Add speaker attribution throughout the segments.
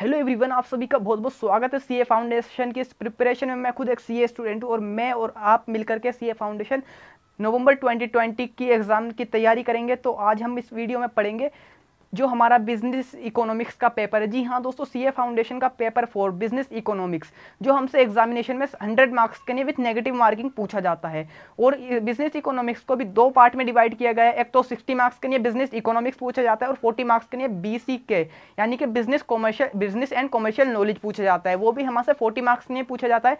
Speaker 1: hello everyone आप सभी का बहुत बहुत स्वागत है सीए फाउंडेशन की इस प्रिपरेशन में मैं खुद एक सीए स्टूडेंट हूँ और मैं और आप मिलकर के सीए फाउंडेशन नवंबर 2020 की एग्ज़ाम की तैयारी करेंगे तो आज हम इस वीडियो में पढ़ेंगे जो हमारा बिजनेस इकोनॉमिक्स का पेपर है जी हाँ दोस्तों सी फाउंडेशन का पेपर फोर बिजनेस इकोनॉमिक्स जो हमसे एग्जामिनेशन में हंड्रेड मार्क्स के लिए विथ नेगेटिव मार्किंग पूछा जाता है और बिजनेस इकोनॉमिक्स को भी दो पार्ट में डिवाइड किया गया है एक तो सिक्सटी मार्क्स के लिए बिजनेस इकोनॉमिक्स पूछा जाता है और फोर्टी मार्क्स के लिए बी के यानी कि business commercial business and commercial knowledge पूछा जाता है वो भी हमारे फोर्टी मार्क्स के लिए पूछा जाता है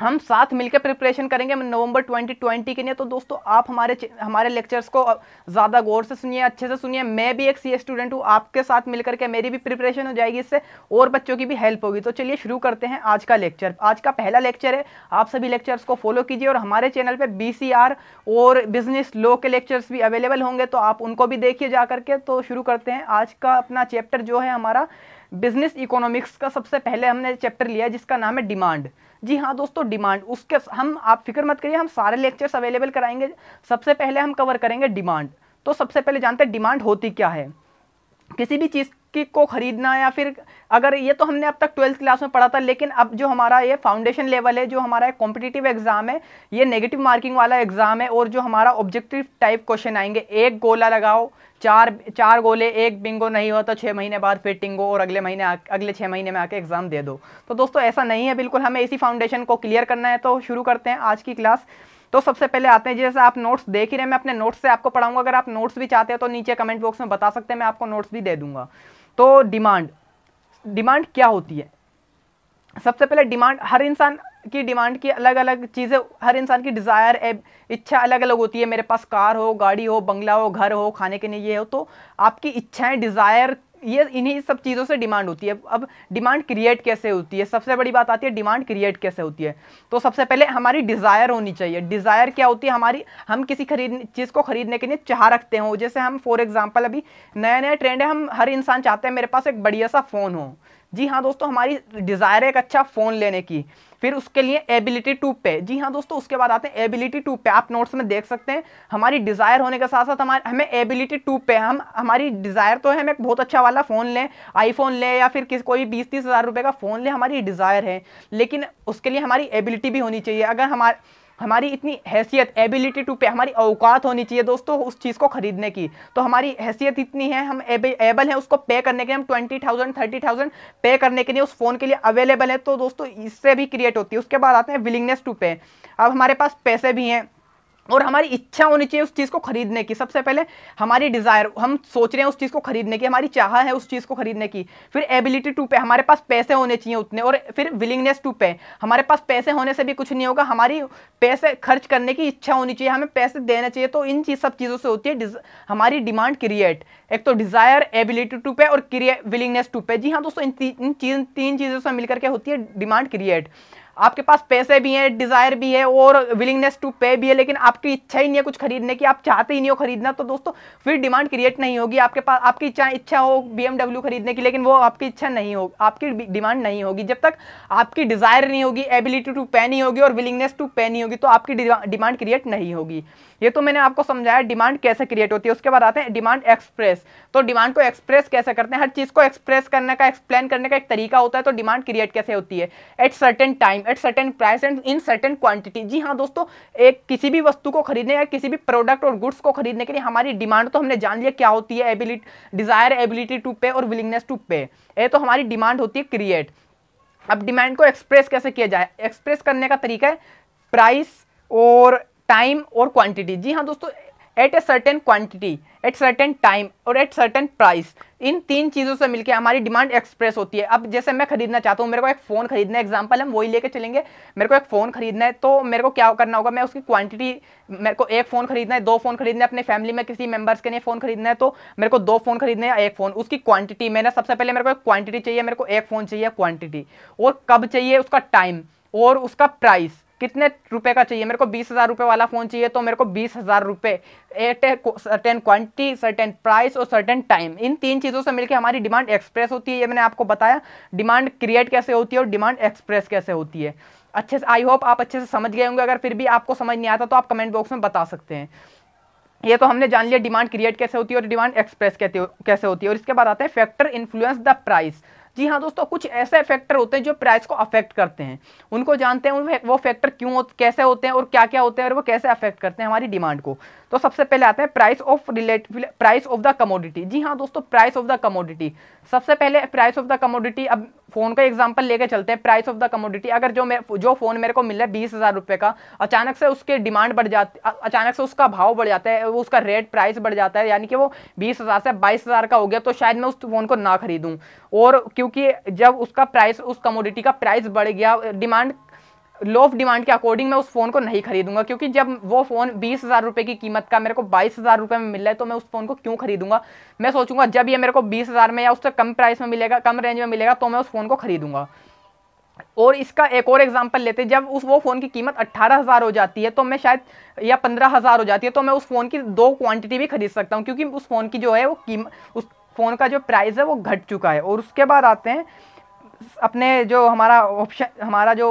Speaker 1: हम साथ मिलकर प्रिपरेशन करेंगे नवंबर 2020 के लिए तो दोस्तों आप हमारे हमारे लेक्चर्स को ज़्यादा गौर से सुनिए अच्छे से सुनिए मैं भी एक सी स्टूडेंट हूँ आपके साथ मिलकर के मेरी भी प्रिपरेशन हो जाएगी इससे और बच्चों की भी हेल्प होगी तो चलिए शुरू करते हैं आज का लेक्चर आज का पहला लेक्चर है आप सभी लेक्चर्स को फॉलो कीजिए और हमारे चैनल पर बी और बिजनेस लॉ के लेक्चर्स भी अवेलेबल होंगे तो आप उनको भी देखिए जा करके तो शुरू करते हैं आज का अपना चैप्टर जो है हमारा बिजनेस इकोनॉमिक्स का सबसे पहले हमने चैप्टर लिया जिसका नाम है डिमांड जी हाँ दोस्तों डिमांड उसके हम आप फिक्र मत करिए हम सारे लेक्चर्स अवेलेबल कराएंगे सबसे पहले हम कवर करेंगे डिमांड तो सबसे पहले जानते हैं डिमांड होती क्या है किसी भी चीज़ किक को ख़रीदना या फिर अगर ये तो हमने अब तक ट्वेल्थ क्लास में पढ़ा था लेकिन अब जो हमारा ये फाउंडेशन लेवल है जो हमारा एक कॉम्पिटिटिव एग्ज़ाम है ये नेगेटिव मार्किंग वाला एग्ज़ाम है और जो हमारा ऑब्जेक्टिव टाइप क्वेश्चन आएंगे एक गोला लगाओ चार चार गोले एक बिंगो नहीं हो तो छः महीने बाद फिर टिंगो और अगले महीने अगले छः महीने में आके एग्ज़ाम दे दो तो दोस्तों ऐसा नहीं है बिल्कुल हमें इसी फाउंडेशन को क्लियर करना है तो शुरू करते हैं आज की क्लास तो सबसे पहले आते हैं जैसे आप नोट्स देख ही रहे हैं मैं अपने नोट्स से आपको पढ़ाऊंगा अगर आप नोट्स भी चाहते हैं तो नीचे कमेंट बॉक्स में बता सकते हैं मैं आपको नोट्स भी दे दूंगा तो डिमांड डिमांड क्या होती है सबसे पहले डिमांड हर इंसान की डिमांड की अलग अलग चीज़ें हर इंसान की डिज़ायर एब इच्छा अलग अलग होती है मेरे पास कार हो गाड़ी हो बंगला हो घर हो खाने के लिए ये हो तो आपकी इच्छाएं डिज़ायर ये इन्हीं सब चीज़ों से डिमांड होती है अब डिमांड क्रिएट कैसे होती है सबसे बड़ी बात आती है डिमांड क्रिएट कैसे होती है तो सबसे पहले हमारी डिज़ायर होनी चाहिए डिज़ायर क्या होती है हमारी हम किसी खरीद चीज़ को खरीदने के लिए चाह रखते हो जैसे हम फॉर एग्जाम्पल अभी नया नया ट्रेंड है हम हर इंसान चाहते हैं मेरे पास एक बढ़िया सा फ़ोन हो जी हाँ दोस्तों हमारी डिज़ायर है एक अच्छा फ़ोन लेने की फिर उसके लिए एबिलिटी टू पे जी हाँ दोस्तों उसके बाद आते हैं एबिलिटी टू पे आप नोट्स में देख सकते हैं हमारी डिज़ायर होने के साथ साथ हमारे हमें एबिलिटी टू पे हम हमारी डिज़ायर तो है हमें एक बहुत अच्छा वाला फ़ोन लें आईफोन लें या फिर किसी कोई बीस तीस हज़ार रुपये का फ़ोन लें हमारी डिज़ायर है लेकिन उसके लिए हमारी एबिलिटी भी होनी चाहिए अगर हमारे हमारी इतनी हैसियत एबिलिटी टू पे हमारी औकात होनी चाहिए दोस्तों उस चीज़ को खरीदने की तो हमारी हैसियत इतनी है हम एबल हैं उसको पे करने के लिए हम ट्वेंटी थाउजेंड थर्टी थाउजेंड पे करने के लिए उस फ़ोन के लिए अवेलेबल है तो दोस्तों इससे भी क्रिएट होती है उसके बाद आते हैं विलिंगनेस टू पे अब हमारे पास पैसे भी हैं और हमारी इच्छा होनी चाहिए उस चीज़ को खरीदने की सबसे पहले हमारी डिज़ायर हम सोच रहे हैं उस चीज़ को खरीदने की हमारी चाह है उस चीज़ को खरीदने की फिर एबिलिटी टू पे हमारे पास पैसे होने चाहिए उतने और फिर विलिंगनेस टू पे हमारे पास पैसे होने से भी कुछ नहीं होगा हमारी पैसे खर्च करने की इच्छा होनी चाहिए हमें पैसे देने चाहिए तो इन चीज़ सब चीज़ों से होती है हमारी डिमांड क्रिएट एक तो डिज़ायर एबिलिटी टू पे और विलिंगनेस टू पे जी हाँ दोस्तों इन तीन चीज़ तीन चीज़ों से मिलकर के होती है डिमांड क्रिएट आपके पास पैसे भी हैं डिज़ायर भी है और विलिंगनेस टू पे भी है लेकिन आपकी इच्छा ही नहीं है कुछ खरीदने की आप चाहते ही नहीं हो खरीदना तो दोस्तों फिर डिमांड क्रिएट नहीं होगी आपके पास आपकी इच्छा इच्छा हो बी खरीदने की लेकिन वो आपकी इच्छा नहीं हो आपकी डिमांड नहीं होगी जब तक आपकी डिज़ायर नहीं होगी एबिलिटी टू पे नहीं होगी और विलिंगनेस टू पे नहीं होगी तो आपकी डिमांड क्रिएट नहीं होगी ये तो मैंने आपको समझाया डिमांड कैसे क्रिएट होती है उसके बाद आते हैं डिमांड एक्सप्रेस तो डिमांड को एक्सप्रेस कैसे करते हैं हर चीज़ को एक्सप्रेस करने का एक्सप्लेन करने का एक तरीका होता है तो डिमांड क्रिएट कैसे होती है at certain time at certain price and in certain quantity जी हाँ दोस्तों एक किसी भी वस्तु को खरीदने या किसी भी प्रोडक्ट और गुड्स को खरीदने के लिए हमारी डिमांड तो हमने जान लिया क्या होती है एबिलिटी डिजायर एबिलिटी टू पे और विलिंगनेस टू पे ये तो हमारी डिमांड होती है क्रिएट अब डिमांड को एक्सप्रेस कैसे किया जाए एक्सप्रेस करने का तरीका है प्राइस और टाइम और क्वांटिटी जी हाँ दोस्तों at a certain quantity at certain time और एट सर्टेन प्राइस इन तीन चीज़ों से मिलकर हमारी डिमांड एक्सप्रेस होती है अब जैसे मैं खरीदना चाहता हूँ मेरे को एक फ़ोन खरीदना है एग्जाम्पल हम वही लेके चलेंगे मेरे को एक फ़ोन खरीदना है तो मेरे को क्या करना होगा मैं उसकी क्वांटिटी मेरे को एक फ़ोन खरीदना है दो फ़ोन खरीदना है अपने फैमिली में किसी मेंबर्स के लिए फ़ोन खरीदना है तो मेरे को दो फ़ोन खरीदने है एक फ़ोन उसकी क्वांटिटी मैंने सबसे पहले मेरे को एक क्वांटिटी चाहिए मेरे को एक फ़ोन चाहिए क्वांटिटी और कब चाहिए उसका टाइम और उसका प्राइस कितने रुपए का चाहिए मेरे को बीस हज़ार रुपये वाला फ़ोन चाहिए तो मेरे को बीस हज़ार रुपये at a certain quantity certain price और सर्टेन टाइम इन तीन चीज़ों से मिलकर हमारी डिमांड एक्सप्रेस होती है ये मैंने आपको बताया डिमांड क्रिएट कैसे होती है और डिमांड एक्सप्रेस कैसे होती है अच्छे से आई होप आप अच्छे से समझ गए होंगे अगर फिर भी आपको समझ नहीं आता तो आप कमेंट बॉक्स में बता सकते हैं ये तो हमने जान लिया डिमांड क्रिएट कैसे होती है और डिमांड एक्सप्रेस कैसे होती है और इसके बाद आते हैं फैक्टर इन्फ्लुएंस द प्राइस जी हाँ दोस्तों कुछ ऐसे फैक्टर होते हैं जो प्राइस को अफेक्ट करते हैं उनको जानते हैं वो फैक्टर क्यों कैसे होते हैं और क्या क्या होते हैं और वो कैसे अफेक्ट करते हैं हमारी डिमांड को तो सबसे पहले आते हैं price of relate price of the commodity जी हाँ दोस्तों प्राइस ऑफ द कमोडिटी सबसे पहले प्राइस ऑफ द कमोडिटी अब फोन का एग्जांपल लेके चलते हैं प्राइस ऑफ द कमोडिटी अगर जो मैं जो फोन मेरे को मिल रहा है बीस हज़ार रुपये का अचानक से उसके डिमांड बढ़ जाती अचानक से उसका भाव बढ़ जाता है उसका रेट प्राइस बढ़ जाता है यानी कि वो बीस हज़ार से बाईस हज़ार का हो गया तो शायद मैं उस फोन को ना खरीदूँ और क्योंकि जब उसका प्राइस उस कमोडिटी का प्राइस बढ़ गया डिमांड लो ऑफ डिमांड के अकॉर्डिंग मैं उस फ़ोन को नहीं खरीदूंगा क्योंकि जब वो फ़ोन बीस हज़ार रुपये की कीमत का मेरे को बाईस हज़ार रुपये में मिल रहा है तो मैं उस फ़ोन को क्यों खरीदूंगा मैं सोचूंगा जब ये मेरे को बीस हज़ार में या उससे कम प्राइस में मिलेगा कम रेंज में मिलेगा तो मैं उस फ़ोन को खरीदूंगा और इसका एक और एग्जाम्पल लेते हैं जब उस वो फ़ोन की कीमत अट्ठारह हज़ार हो जाती है तो मैं शायद या पंद्रह हज़ार हो जाती है तो मैं उस फ़ोन की दो क्वांटिटी भी खरीद सकता हूँ क्योंकि उस फ़ोन की जो है वो कीमत उस फ़ोन का जो प्राइस है वो घट चुका है और उसके बाद आते हैं अपने जो हमारा ऑप्शन हमारा जो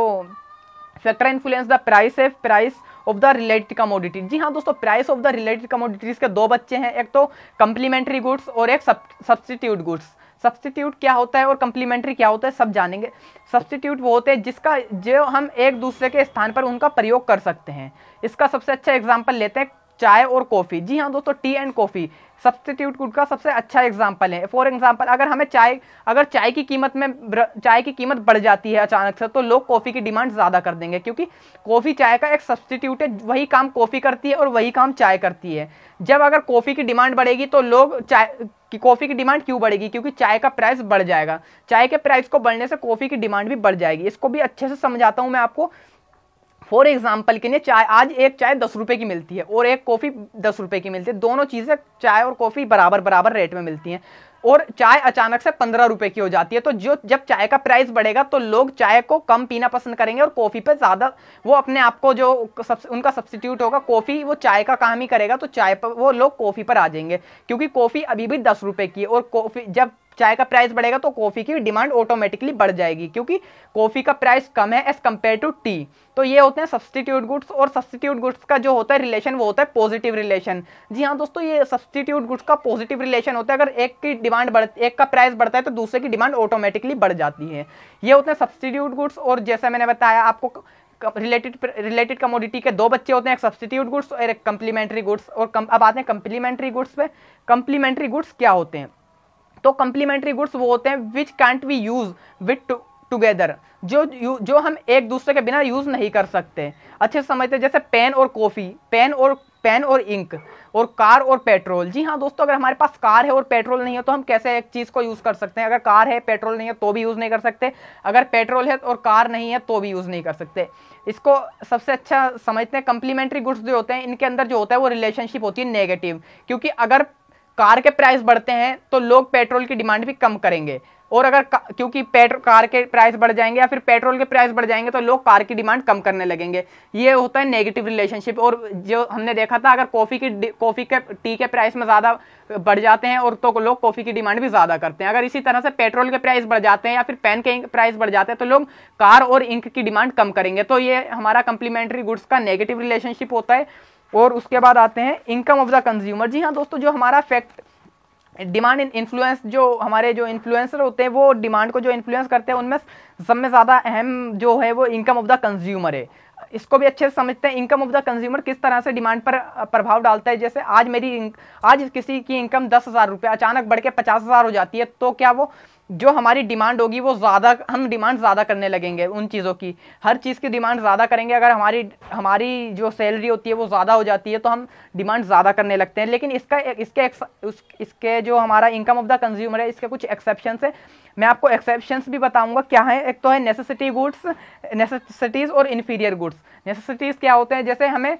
Speaker 1: factor influence the price F price of the related commodity जी हाँ दोस्तों price of the related commodities के दो बच्चे हैं एक तो कंप्लीमेंट्री गुड्स और एक सब्सटीट्यूट गुड्स सब्सटीट्यूट क्या होता है और कंप्लीमेंट्री क्या होता है सब जानेंगे सब्सटीट्यूट वो होते हैं जिसका जो हम एक दूसरे के स्थान पर उनका प्रयोग कर सकते हैं इसका सबसे अच्छा एग्जाम्पल लेते हैं चाय और कॉफ़ी जी हाँ दोस्तों tea and coffee substitute good का सबसे अच्छा एग्जाम्पल है फॉर एग्जाम्पल अगर हमें चाय अगर चाय की कीमत में चाय की कीमत बढ़ जाती है अचानक से तो लोग कॉफ़ी की डिमांड ज़्यादा कर देंगे क्योंकि कॉफ़ी चाय का एक सब्सटीट्यूट है वही काम कॉफ़ी करती है और वही काम चाय करती है जब अगर कॉफ़ी की डिमांड बढ़ेगी तो लोग चाय कि कॉफ़ी की डिमांड क्यों बढ़ेगी क्योंकि चाय का प्राइस बढ़ जाएगा चाय के प्राइस को बढ़ने से कॉफ़ी की डिमांड भी बढ़ जाएगी इसको भी अच्छे से समझाता हूँ मैं आपको फॉर एग्जाम्पल के लिए चाय आज एक चाय दस रुपये की मिलती है और एक कॉफ़ी दस रुपये की मिलती है दोनों चीज़ें चाय और कॉफ़ी बराबर बराबर रेट में मिलती हैं और चाय अचानक से पंद्रह रुपये की हो जाती है तो जो जब चाय का प्राइस बढ़ेगा तो लोग चाय को कम पीना पसंद करेंगे और कॉफ़ी पे ज़्यादा वो अपने आप को जो सब उनका सब्सिट्यूट होगा कॉफ़ी वो चाय का काम ही करेगा तो चाय पर वो लोग कॉफ़ी पर आ जाएंगे क्योंकि कॉफ़ी अभी भी दस रुपये की है और कॉफ़ी जब चाय का प्राइस बढ़ेगा तो कॉफ़ी की डिमांड ऑटोमेटिकली बढ़ जाएगी क्योंकि कॉफ़ी का प्राइस कम है एज़ कम्पेयर टू टी तो ये होते हैं सब्सटीट्यूट गुड्स और सब्सटीट्यूट गुड्स का जो होता है रिलेशन वो होता है पॉजिटिव रिलेशन जी हाँ दोस्तों ये सब्सटीट्यूट गुड्स का पॉजिटिव रिलेशन होता है अगर एक की डिमांड बढ़ एक का प्राइस बढ़ता है तो दूसरे की डिमांड ऑटोमेटिकली बढ़ जाती है ये होते हैं सब्सटीट्यूट गुड्स और जैसा मैंने बताया आपको रिलेटेड रिलेटेड कमोडिटी के दो बच्चे होते हैं एक सब्सटीट्यूट गुड्स और एक कम्प्लीमेंट्री गुड्स और अब आते हैं कम्प्लीमेंट्री गुड्स पे कम्प्लीमेंट्री गुड्स क्या होते हैं तो कंप्लीमेंट्री गुड्स वो होते हैं which can't we use with to together जो जो हम एक दूसरे के बिना यूज़ नहीं कर सकते अच्छे समझते जैसे पेन और कॉफ़ी पेन और पेन और इंक और कार और पेट्रोल जी हाँ दोस्तों अगर हमारे पास कार है और पेट्रोल नहीं है तो हम कैसे एक चीज़ को यूज़ कर सकते हैं अगर कार है पेट्रोल नहीं है तो भी यूज़ नहीं कर सकते अगर पेट्रोल है और कार नहीं है तो भी यूज़ नहीं कर सकते इसको सबसे अच्छा समझते हैं कंप्लीमेंट्री गुड्स जो होते हैं इनके अंदर जो होता है वो रिलेशनशिप होती है नेगेटिव क्योंकि अगर कार के प्राइस बढ़ते हैं तो लोग पेट्रोल की डिमांड भी कम करेंगे और अगर क्योंकि पेट्रोल कार के प्राइस बढ़ जाएंगे या फिर पेट्रोल के प्राइस बढ़ जाएंगे तो लोग कार की डिमांड कम करने लगेंगे ये होता है नेगेटिव रिलेशनशिप और जो हमने देखा था अगर कॉफ़ी की कॉफ़ी के टी के प्राइस में ज़्यादा बढ़ जाते हैं और तो लोग कॉफ़ी की डिमांड भी ज़्यादा करते हैं अगर इसी तरह से पेट्रोल के प्राइस बढ़ जाते हैं या फिर पेन के प्राइस बढ़ जाते हैं तो लोग कार और इंक की डिमांड कम करेंगे तो ये हमारा कंप्लीमेंट्री गुड्स का नेगेटिव रिलेशनशिप होता है और उसके बाद आते हैं इनकम ऑफ द कंज्यूमर जी हाँ दोस्तों जो हमारा फैक्ट डिमांड इन इन्फ्लुएंस जो हमारे जो इन्फ्लुएंसर होते हैं वो डिमांड को जो इन्फ्लुएंस करते हैं उनमें सब में ज़्यादा अहम जो है वो इनकम ऑफ द कंज्यूमर है इसको भी अच्छे से समझते हैं इनकम ऑफ द कंज्यूमर किस तरह से डिमांड पर प्रभाव डालता है जैसे आज मेरी आज किसी की इनकम दस हज़ार रुपये अचानक बढ़ के पचास हज़ार हो जाती है तो क्या वो जो हमारी डिमांड होगी वो ज़्यादा हम डिमांड ज़्यादा करने लगेंगे उन चीज़ों की हर चीज़ की डिमांड ज़्यादा करेंगे अगर हमारी हमारी जो सैलरी होती है वो ज़्यादा हो जाती है तो हम डिमांड ज़्यादा करने लगते हैं लेकिन इसका इसके उस, इसके जो हमारा इनकम ऑफ द कंज्यूमर है इसके कुछ एक्सेप्शन है मैं आपको एक्सेप्शन भी बताऊंगा क्या है एक तो है नेसेसिटी गुड्स नेसेसिटीज़ और इन्फीरियर गुड्स नेसेसिटीज़ क्या होते हैं जैसे हमें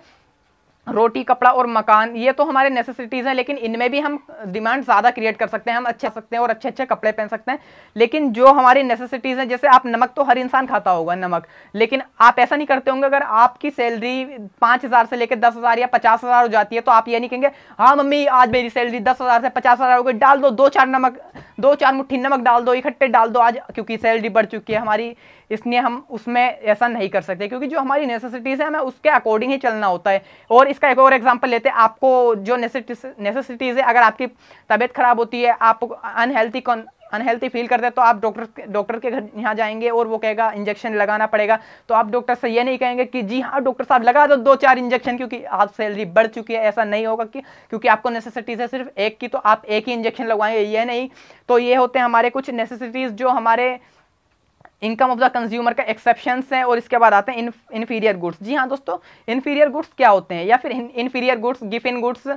Speaker 1: रोटी कपड़ा और मकान ये तो हमारे नेसेसिटीज़ हैं लेकिन इनमें भी हम डिमांड ज़्यादा क्रिएट कर सकते हैं हम अच्छे सकते हैं और अच्छे अच्छे कपड़े पहन सकते हैं लेकिन जो हमारी नेसेसिटीज़ हैं जैसे आप नमक तो हर इंसान खाता होगा नमक लेकिन आप ऐसा नहीं करते होंगे अगर आपकी सैलरी पाँच हज़ार से लेकर दस हज़ार या पचास हज़ार हो जाती है तो आप ये नहीं कहेंगे हाँ मम्मी आज मेरी सैलरी दस हज़ार से पचास हज़ार हो गई डाल दो दो चार नमक दो चार मुठ्ठी नमक डाल दो इकट्ठे डाल दो आज क्योंकि सैलरी बढ़ चुकी है हमारी इसलिए हम उसमें ऐसा नहीं कर सकते क्योंकि जो हमारी नेसेसिटीज़ है हमें उसके अकॉर्डिंग ही चलना होता है और इसका एक और एग्जाम्पल लेते हैं आपको जो नेसेसिटीज़ है अगर आपकी तबीयत ख़राब होती है आप अनहेल्थी अनहेल्थी फील करते हैं तो आप डॉक्टर डॉक्टर के घर यहाँ जाएंगे और वो कहेगा इंजेक्शन लगाना पड़ेगा तो आप डॉक्टर से ये नहीं कहेंगे कि जी हाँ डॉक्टर साहब लगा दो दो चार इंजेक्शन क्योंकि आप सैलरी बढ़ चुकी है ऐसा नहीं होगा कि क्योंकि आपको नेसेसिटीज़ है सिर्फ एक की तो आप एक ही इंजेक्शन लगवाएंगे ये नहीं तो ये होते हैं हमारे कुछ नेसेसिटीज़ जो हमारे इनकम ऑफ द कंज्यूमर का एक्सेप्शन हैं और इसके बाद आते हैं इन्फीरियर गुड्स जी हाँ दोस्तों इन्फीरियर गुड्स क्या होते हैं या फिर inferior goods Giffen goods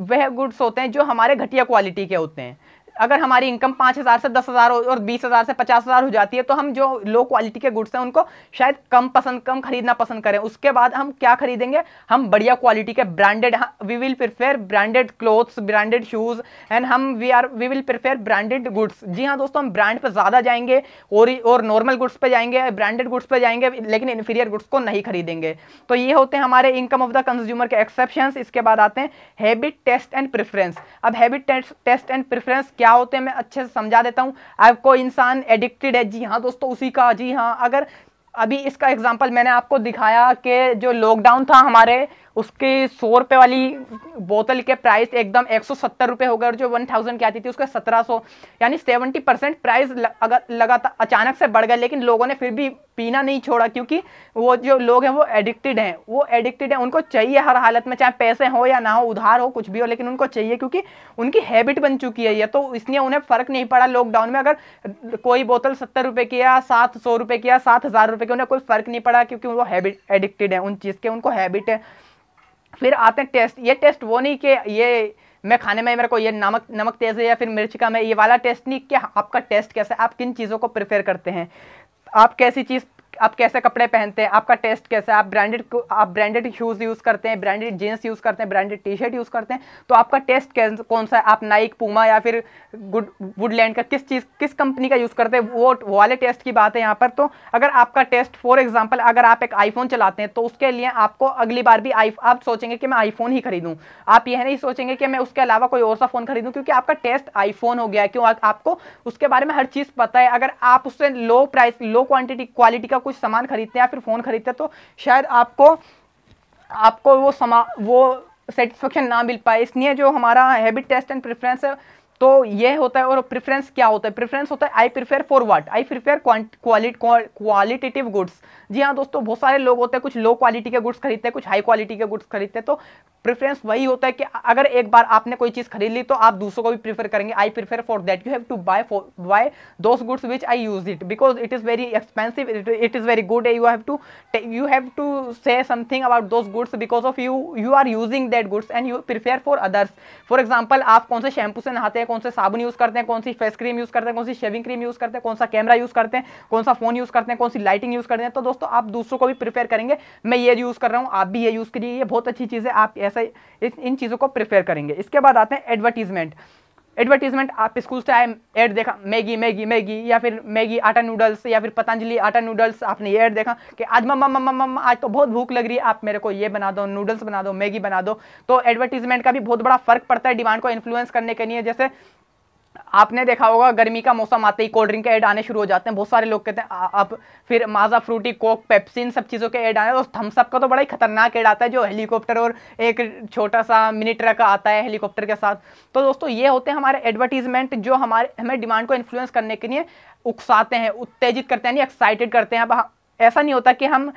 Speaker 1: वह गुड्स होते हैं जो हमारे घटिया क्वालिटी के होते हैं अगर हमारी इनकम पाँच हज़ार से दस हज़ार और बीस हज़ार से पचास हज़ार हो जाती है तो हम जो लो क्वालिटी के गुड्स हैं उनको शायद कम पसंद कम खरीदना पसंद करें उसके बाद हम क्या खरीदेंगे हम बढ़िया क्वालिटी के branded we will prefer branded clothes branded shoes and हम we are we will prefer branded goods जी हाँ दोस्तों हम ब्रांड पर ज़्यादा जाएंगे और और नॉर्मल गुड्स पर जाएंगे ब्रांडेड गुड्स पर जाएंगे लेकिन इन्फीरियर गुड्स को नहीं खरीदेंगे तो ये होते हैं हमारे इनकम ऑफ द कंज्यूमर के एक्सेप्शन इसके बाद आते हैं हैबिट टेस्ट एंड प्रेफरेंस अब हैबिट टेस्ट एंड प्रेफरेंस क्या होते हैं मैं अच्छे से समझा देता हूँ आपको इंसान एडिक्टेड है जी हाँ दोस्तों उसी का जी हाँ अगर अभी इसका एग्जाम्पल मैंने आपको दिखाया कि जो लॉकडाउन था हमारे उसके सौ रुपये वाली बोतल के प्राइस एकदम एक सौ सत्तर रुपये हो गए और जो वन थाउजेंड की आती थी उसका सत्रह सौ यानी सेवेंटी परसेंट प्राइस अगर लगातार अचानक से बढ़ गया लेकिन लोगों ने फिर भी पीना नहीं छोड़ा क्योंकि वो जो लोग हैं वो एडिक्टेड हैं वो एडिक्टेड हैं उनको चाहिए हर हालत में चाहे पैसे हो या ना हो उधार हो कुछ भी हो लेकिन उनको चाहिए क्योंकि उनकी हैबिट बन चुकी है ये तो इसलिए उन्हें फ़र्क नहीं पड़ा लॉकडाउन में अगर कोई बोतल सत्तर रुपये की या सात सौ रुपये की या सात हज़ार रुपये की उन्हें कोई फ़र्क नहीं पड़ा क्योंकि वो हैबिट एडिक्टेड है उन चीज़ के उनको हैबिट है फिर आते हैं टेस्ट ये टेस्ट वो नहीं कि ये मैं खाने में मेरे को ये नमक नमक तेज़ है या फिर मिर्च का मैं ये वाला टेस्ट नहीं कि आपका टेस्ट कैसा है आप किन चीज़ों को प्रेफर करते हैं आप कैसी चीज़ आप कैसे कपड़े पहनते हैं आपका टेस्ट कैसा है आप ब्रांडेड आप ब्रांडेड शूज़ यूज़ करते हैं ब्रांडेड जीन्स यूज़ करते हैं ब्रांडेड टी शर्ट यूज़ करते हैं तो आपका टेस्ट कौन सा है आप नाइक पूमा या फिर गुड वुडलैंड का किस चीज़ किस कंपनी का यूज़ करते हैं वो वाले टेस्ट की बात है यहाँ पर तो अगर आपका टेस्ट फॉर एग्जाम्पल अगर आप एक आईफोन चलाते हैं तो उसके लिए आपको अगली बार भी आई आप सोचेंगे कि मैं आईफोन ही खरीदूँ आप यह नहीं सोचेंगे कि मैं उसके अलावा कोई और सा फ़ोन खरीदूँ क्योंकि आपका टेस्ट आईफोन हो गया क्यों आपको उसके बारे में हर चीज़ पता है अगर आप उससे low price low quantity quality का कुछ सामान खरीदते हैं या फिर फ़ोन खरीदते हैं तो शायद आपको आपको वो समा वो सेटिस्फेक्शन ना मिल पाए इसलिए जो हमारा हैबिट टेस्ट एंड प्रेफरेंस तो ये होता है और प्रेफरेंस क्या होता है प्रेफरेंस होता है I prefer for what I prefer qualitative goods जी हाँ दोस्तों बहुत सारे लोग होते हैं कुछ लो क्वालिटी के गुड्स खरीदते हैं कुछ हाई क्वालिटी के गुड्स खरीदते हैं तो प्रेफरेंस वही होता है कि अगर एक बार आपने कोई चीज़ खरीद ली तो आप दूसरों को भी प्रीफर करेंगे I prefer for that you have to buy for buy those goods which I use it because it is very expensive it is very good you have to you have to say something about those goods because of you you are using that goods and you prefer for others for example आप कौन से shampoo से नहाते हैं कौन से साबुन use करते हैं कौन सी फेस क्रीम यूज़ करते हैं कौन सी शेविंग क्रीम यूज़ करते हैं कौन सा कैमरा यूज़ करते हैं कौन सा फ़ोन यूज़ करते हैं कौन सी लाइटिंग यूज़ करते हैं तो दोस्तों आप दूसरों को भी प्रिफेयर करेंगे मैं ये यूज़ कर रहा हूँ आप भी ये यूज़ करिए ये बहुत अच्छी चीज़ है आप ऐसा इन चीज़ों को प्रिफेयर करेंगे इसके बाद आते हैं एडवर्टीजमेंट एडवर्टीजमेंट आप स्कूल से आए ऐड देखा मैगी मैगी मैगी या फिर मैगी आटा नूडल्स या फिर पतंजलि आटा नूडल्स आपने ये ऐड देखा कि आज मम्मा मम्मा मम्मा आज तो बहुत भूख लग रही है आप मेरे को ये बना दो नूडल्स बना दो मैगी बना दो तो एडवर्टीजमेंट का भी बहुत बड़ा फर्क पड़ता है डिमांड को इन्फ्लुएंस करने के लिए जैसे आपने देखा होगा गर्मी का मौसम आते ही कोल्ड ड्रिंक के ऐड आने शुरू हो जाते हैं बहुत सारे लोग कहते हैं आप फिर माजा फ्रूटी कोक पेप्सिन सब चीज़ों के ऐड आने और थम्सअप का तो बड़ा ही खतरनाक ऐड आता है जो हेलीकॉप्टर और एक छोटा सा मिनी ट्रक आता है हेलीकॉप्टर के साथ तो दोस्तों ये होते हैं हमारे एडवर्टीजमेंट जो हमारे हमें डिमांड को इन्फ्लुएंस करने के लिए उकसाते हैं उत्तेजित करते हैं यानी एक्साइटेड करते हैं अब ऐसा नहीं होता कि हम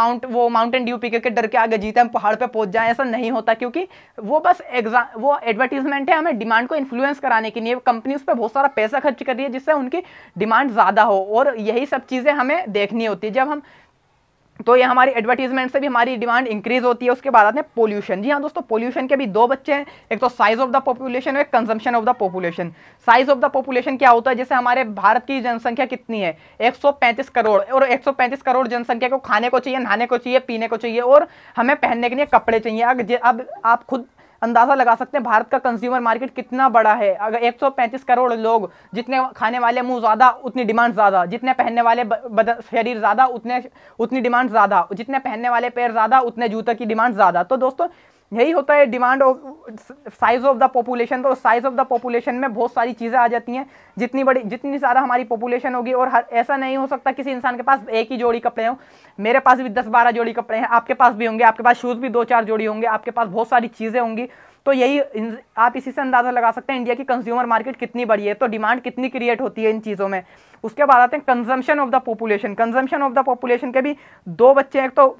Speaker 1: माउंट वो माउंटेन ड्यू पी के डर के आगे जीते हम पहाड़ पे पहुंच जाएं ऐसा नहीं होता क्योंकि वो बस एग्जाम वो एडवर्टीजमेंट है हमें डिमांड को इन्फ्लुएंस कराने के लिए कंपनी उस पर बहुत सारा पैसा खर्च कर रही है जिससे उनकी डिमांड ज़्यादा हो और यही सब चीज़ें हमें देखनी होती है जब हम तो ये हमारी एडवर्टीजमेंट से भी हमारी डिमांड इंक्रीज होती है उसके बाद आते हैं पोल्यूशन जी हाँ दोस्तों पोल्यूशन के भी दो बच्चे हैं एक तो साइज ऑफ द पॉपुलेशन और एक consumption of the population size of the population क्या होता है जैसे हमारे भारत की जनसंख्या कितनी है 135 करोड़ और 135 करोड़ जनसंख्या को खाने को चाहिए नहाने को चाहिए पीने को चाहिए और हमें पहनने के लिए कपड़े चाहिए अब आप खुद अंदाज़ा लगा सकते हैं भारत का कंज्यूमर मार्केट कितना बड़ा है अगर 135 करोड़ लोग जितने खाने वाले मुंह ज़्यादा उतनी डिमांड ज़्यादा जितने पहनने वाले शरीर ज़्यादा उतने उतनी डिमांड ज़्यादा जितने पहनने वाले पैर ज़्यादा उतने जूते की डिमांड ज़्यादा तो दोस्तों यही होता है demand of size of the population तो साइज ऑफ द पॉपुलेशन में बहुत सारी चीज़ें आ जाती हैं जितनी बड़ी जितनी सारा हमारी पॉपुलेशन होगी और हर ऐसा नहीं हो सकता किसी इंसान के पास एक ही जोड़ी कपड़े हों मेरे पास भी दस बारह जोड़ी कपड़े हैं आपके पास भी होंगे आपके पास शूज़ भी दो चार जोड़ी होंगे आपके पास बहुत सारी चीज़ें होंगी तो यही आप इसी से अंदाज़ा लगा सकते हैं इंडिया की कंज्यूमर मार्केट कितनी बड़ी है तो डिमांड कितनी क्रिएट होती है इन चीज़ों में उसके बाद आते हैं consumption of the population consumption of the population के भी दो बच्चे हैं एक तो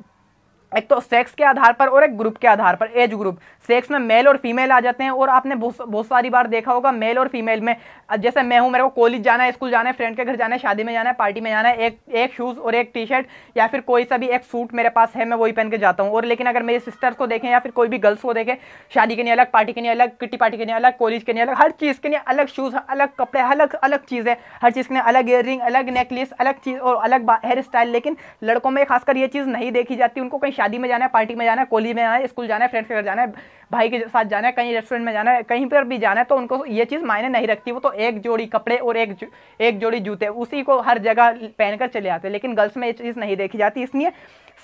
Speaker 1: एक तो सेक्स के आधार पर और एक ग्रुप के आधार पर एज ग्रुप सेक्स में मेल और फीमेल आ जाते हैं और आपने बहुत सारी बार देखा होगा मेल और फीमेल में जैसे मैं हूँ मेरे को कॉलेज जाना है स्कूल जाना है फ्रेंड के घर जाना है शादी में जाना है पार्टी में जाना है एक एक शूज़ और एक टी शर्ट या फिर कोई सा भी एक सूट मेरे पास है मैं वही पहन के जाता हूँ और लेकिन अगर मेरी सिस्टर्स को देखें या फिर कोई भी गर्ल्स को देखें शादी के लिए अलग पार्टी के लिए अलग किटी पार्टी के लिए अलग कॉलेज के लिए अलग हर चीज़ के लिए अलग शूज़ अलग कपड़े अलग अलग चीज़ें हर चीज़ के लिए अलग इयर अलग नेकलेस अलग चीज़ और अलग हेयर स्टाइल लेकिन लड़कों में खासकर ये चीज़ नहीं देखी जाती उनको कहीं शादी में जाना है पार्टी में जाना है कॉलेज में जाना है स्कूल जाना है फ्रेंड्स के घर जाना है भाई के साथ जाना है कहीं रेस्टोरेंट में जाना है कहीं पर भी जाना है तो उनको ये चीज़ मायने नहीं रखती वो तो एक जोड़ी कपड़े और एक जो, एक जोड़ी जूते उसी को हर जगह पहनकर चले आते हैं लेकिन गर्ल्स में ये चीज़ नहीं देखी जाती इसलिए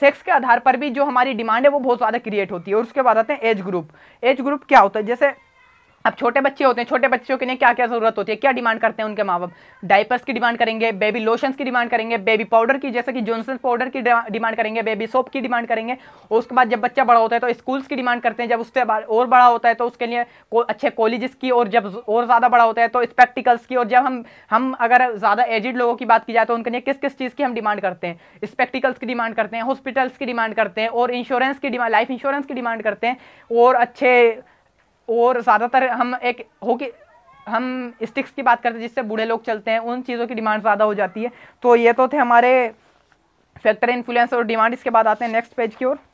Speaker 1: सेक्स के आधार पर भी जो हमारी डिमांड है वो बहुत ज़्यादा क्रिएट होती है और उसके बाद आते हैं एज ग्रुप एज ग्रुप क्या होता है जैसे अब छोटे बच्चे होते हैं छोटे बच्चों के लिए क्या क्या ज़रूरत होती है क्या डिमांड करते हैं उनके माँ बाप डाइपर्स की डिमांड करेंगे बेबी लोशंस की डिमांड करेंगे बेबी पाउडर की जैसे कि जॉनसन पाउडर की डिमांड करेंगे बेबी सोप की डिमांड करेंगे और उसके बाद जब बच्चा बड़ा होता है तो स्कूल्स की डिमांड करते हैं जब उससे और बड़ा होता है तो उसके लिए अच्छे कॉलेजेस की और जब और ज़्यादा बड़ा होता है तो स्पेक्टिकल्स की और जब हम हम अगर ज़्यादा एजिड लोगों की बात की जाए तो उनके लिए किस किस चीज़ की हम डिमांड करते हैं स्पेक्टिकल्स की डिमांड करते हैं हॉस्पिटल्स की डिमांड करते हैं और इंश्योरेंस की डिमांड लाइफ इंश्योरेंस की डिमांड करते हैं और अच्छे और ज़्यादातर हम एक हो कि हम स्टिक्स की बात करते हैं जिससे बूढ़े लोग चलते हैं उन चीज़ों की डिमांड ज़्यादा हो जाती है तो ये तो थे हमारे फैक्टर इन्फ्लुएंस और डिमांड इसके बाद आते हैं नेक्स्ट पेज की ओर